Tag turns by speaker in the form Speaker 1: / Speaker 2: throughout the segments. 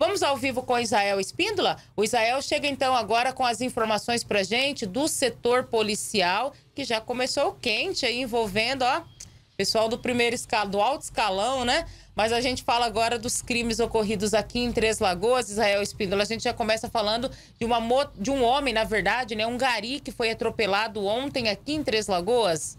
Speaker 1: Vamos ao vivo com Israel Espíndola? O Israel chega então agora com as informações para gente do setor policial, que já começou quente aí, envolvendo, ó, pessoal do primeiro escalão, do alto escalão, né? Mas a gente fala agora dos crimes ocorridos aqui em Três Lagoas, Israel Espíndola. A gente já começa falando de, uma, de um homem, na verdade, né? Um gari que foi atropelado ontem aqui em Três Lagoas.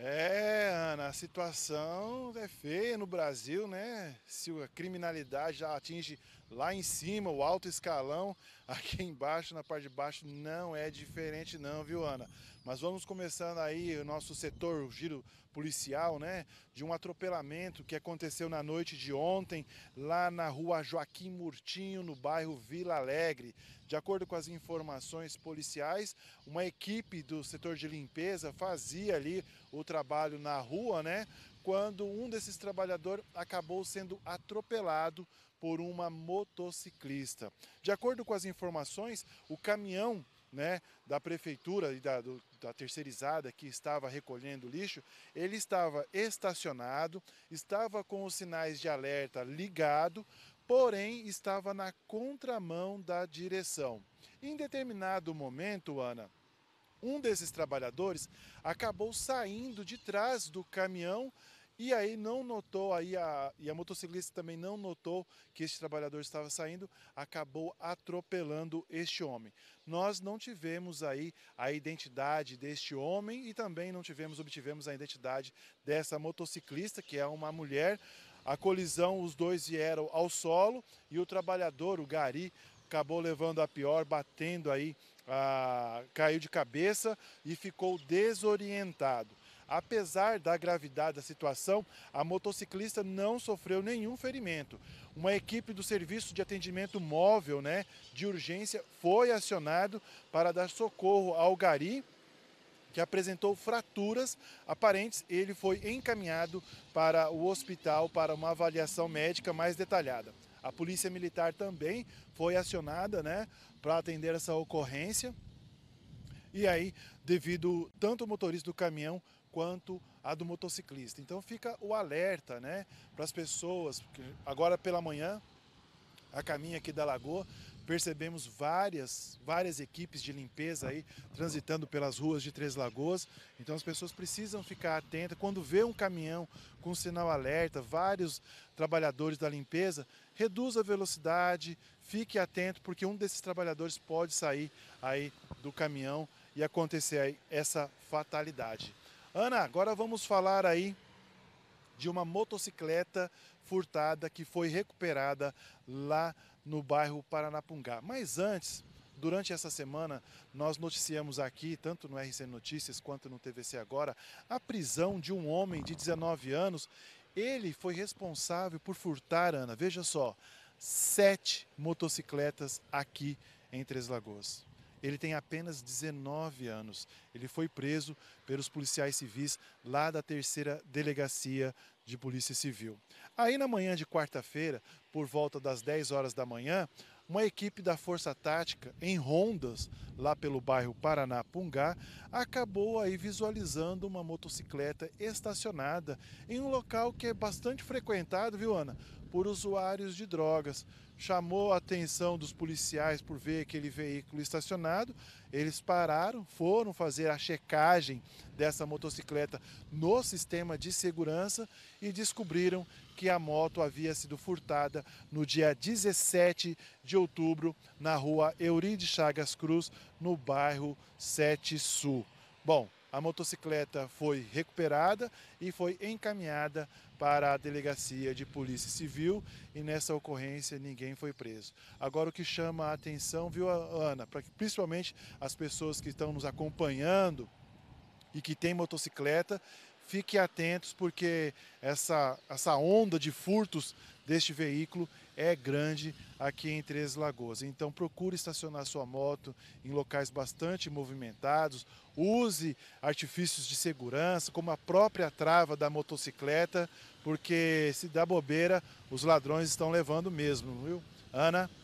Speaker 1: É, Ana, a situação é feia no Brasil, né? Se a criminalidade já atinge lá em cima, o alto escalão, aqui embaixo, na parte de baixo, não é diferente não, viu Ana? Mas vamos começando aí o nosso setor, o giro policial, né? De um atropelamento que aconteceu na noite de ontem, lá na rua Joaquim Murtinho, no bairro Vila Alegre. De acordo com as informações policiais, uma equipe do setor de limpeza fazia ali o trabalho na rua, né? quando um desses trabalhadores acabou sendo atropelado por uma motociclista. De acordo com as informações, o caminhão né, da prefeitura e da, do, da terceirizada que estava recolhendo lixo, ele estava estacionado, estava com os sinais de alerta ligado, porém estava na contramão da direção. Em determinado momento, Ana, um desses trabalhadores acabou saindo de trás do caminhão e aí não notou, aí a, e a motociclista também não notou que este trabalhador estava saindo, acabou atropelando este homem. Nós não tivemos aí a identidade deste homem e também não tivemos, obtivemos a identidade dessa motociclista, que é uma mulher. A colisão, os dois vieram ao solo e o trabalhador, o Gari, acabou levando a pior, batendo aí, ah, caiu de cabeça e ficou desorientado. Apesar da gravidade da situação, a motociclista não sofreu nenhum ferimento. Uma equipe do Serviço de Atendimento Móvel né, de Urgência foi acionado para dar socorro ao Gari, que apresentou fraturas aparentes. Ele foi encaminhado para o hospital para uma avaliação médica mais detalhada. A Polícia Militar também foi acionada né, para atender essa ocorrência. E aí, devido tanto o motorista do caminhão quanto a do motociclista. Então fica o alerta, né, para as pessoas, agora pela manhã, a caminho aqui da Lagoa percebemos várias, várias equipes de limpeza aí transitando pelas ruas de Três Lagoas. Então as pessoas precisam ficar atentas. Quando vê um caminhão com sinal alerta, vários trabalhadores da limpeza, reduza a velocidade, fique atento, porque um desses trabalhadores pode sair aí do caminhão e acontecer aí essa fatalidade. Ana, agora vamos falar aí de uma motocicleta furtada que foi recuperada lá no bairro Paranapungá. Mas antes, Durante essa semana, nós noticiamos aqui, tanto no RC Notícias quanto no TVC Agora, a prisão de um homem de 19 anos. Ele foi responsável por furtar, Ana, veja só, sete motocicletas aqui em Três Lagoas. Ele tem apenas 19 anos. Ele foi preso pelos policiais civis lá da terceira delegacia de Polícia Civil. Aí na manhã de quarta-feira, por volta das 10 horas da manhã, uma equipe da Força Tática em rondas lá pelo bairro paraná acabou aí visualizando uma motocicleta estacionada em um local que é bastante frequentado, viu Ana, por usuários de drogas. Chamou a atenção dos policiais por ver aquele veículo estacionado. Eles pararam, foram fazer a checagem dessa motocicleta no sistema de segurança e descobriram que a moto havia sido furtada no dia 17 de outubro na rua Euride Chagas Cruz, no bairro 7 Sul. Bom, a motocicleta foi recuperada e foi encaminhada para a delegacia de polícia civil e nessa ocorrência ninguém foi preso. Agora o que chama a atenção, viu, Ana, que principalmente as pessoas que estão nos acompanhando e que têm motocicleta, fiquem atentos porque essa, essa onda de furtos deste veículo é grande aqui em Três Lagoas. Então procure estacionar sua moto em locais bastante movimentados, use artifícios de segurança, como a própria trava da motocicleta, porque se dá bobeira, os ladrões estão levando mesmo, viu? Ana.